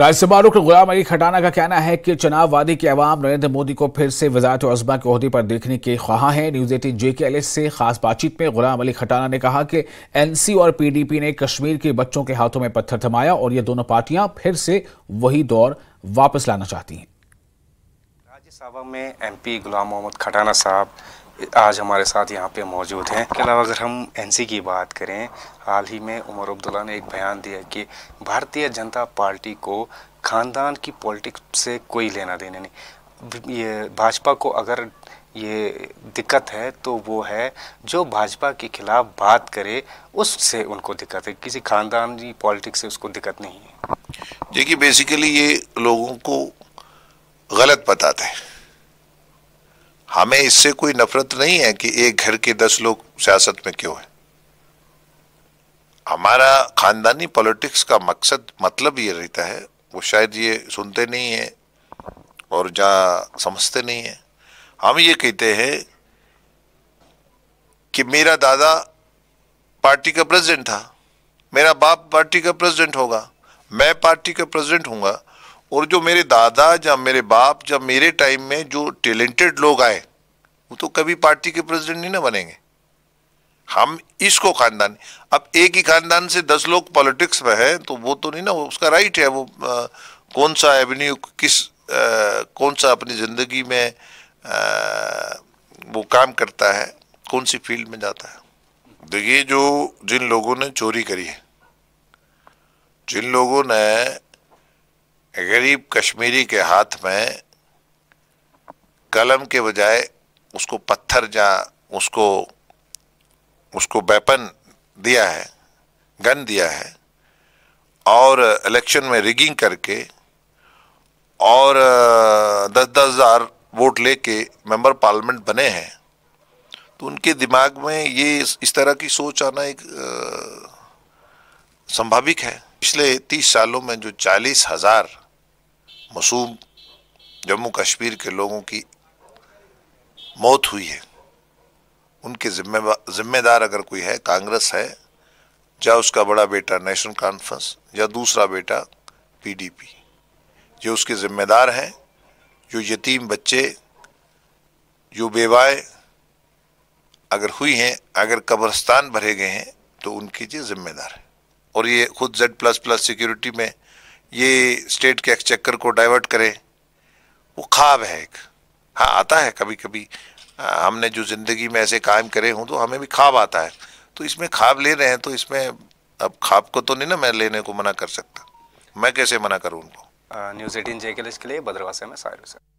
राज्यसभा रुख गुलाम अली खटाना का कहना है कि चुनाव वादी की अवाम नरेंद्र मोदी को फिर से वजारत अजमा के अहदे पर देखने के ख्वाह है न्यूज एटीन जे के एल से खास बातचीत में गुलाम अली खटाना ने कहा कि एनसी और पीडीपी ने कश्मीर के बच्चों के हाथों में पत्थर थमाया और ये दोनों पार्टियां फिर से वही दौर वापस लाना चाहती हैं राज्यसभा में एमपी गुलाम मोहम्मद खटाना साहब आज हमारे साथ यहाँ पे मौजूद हैं इसके अलावा अगर हम एनसी की बात करें हाल ही में उमर अब्दुल्ला ने एक बयान दिया कि भारतीय जनता पार्टी को खानदान की पॉलिटिक्स से कोई लेना देना नहीं ये भाजपा को अगर ये दिक्कत है तो वो है जो भाजपा के खिलाफ बात करे उससे उनको दिक्कत है किसी खानदान की पॉलिटिक्स से उसको दिक्कत नहीं है देखिए बेसिकली ये लोगों को गलत बताते हैं हमें इससे कोई नफरत नहीं है कि एक घर के दस लोग सियासत में क्यों हैं हमारा ख़ानदानी पॉलिटिक्स का मकसद मतलब ये रहता है वो शायद ये सुनते नहीं हैं और जहाँ समझते नहीं हैं हम ये कहते हैं कि मेरा दादा पार्टी का प्रेसिडेंट था मेरा बाप पार्टी का प्रेसिडेंट होगा मैं पार्टी का प्रेसिडेंट हूँगा और जो मेरे दादा या मेरे बाप या मेरे टाइम में जो टैलेंटेड लोग आए वो तो कभी पार्टी के प्रेसिडेंट नहीं ना बनेंगे हम इसको खानदान अब एक ही खानदान से दस लोग पॉलिटिक्स में हैं तो वो तो नहीं ना उसका राइट है वो आ, कौन सा एवेन्यू किस आ, कौन सा अपनी ज़िंदगी में आ, वो काम करता है कौन सी फील्ड में जाता है देखिए जो जिन लोगों ने चोरी करी है जिन लोगों ने गरीब कश्मीरी के हाथ में कलम के बजाय उसको पत्थर या उसको उसको वेपन दिया है गन दिया है और इलेक्शन में रिगिंग करके और दस दस हज़ार वोट लेके मेंबर पार्लियामेंट बने हैं तो उनके दिमाग में ये इस तरह की सोच आना एक संभाविक है पिछले तीस सालों में जो चालीस हज़ार मसूम जम्मू कश्मीर के लोगों की मौत हुई है उनके जिम्मेदार अगर कोई है कांग्रेस है या उसका बड़ा बेटा नेशनल कॉन्फ्रेंस या दूसरा बेटा पीडीपी जो उसके ज़िम्मेदार हैं जो यतीम बच्चे जो बेवाएँ अगर हुई हैं अगर कब्रस्तान भरे गए हैं तो उनके जी ज़िम्मेदार है और ये खुद जेड प्लस प्लस सिक्योरिटी में ये स्टेट के एक्सचेकर को डाइवर्ट करें वो ख्वाब है एक हाँ आता है कभी कभी आ, हमने जो ज़िंदगी में ऐसे काम करे हों तो हमें भी ख्वाब आता है तो इसमें ख्वाब ले रहे हैं तो इसमें अब ख्वाब को तो नहीं ना मैं लेने को मना कर सकता मैं कैसे मना करूँ उनको न्यूज़ एटीन जे के लिए बदरवासे में सारे हुसैन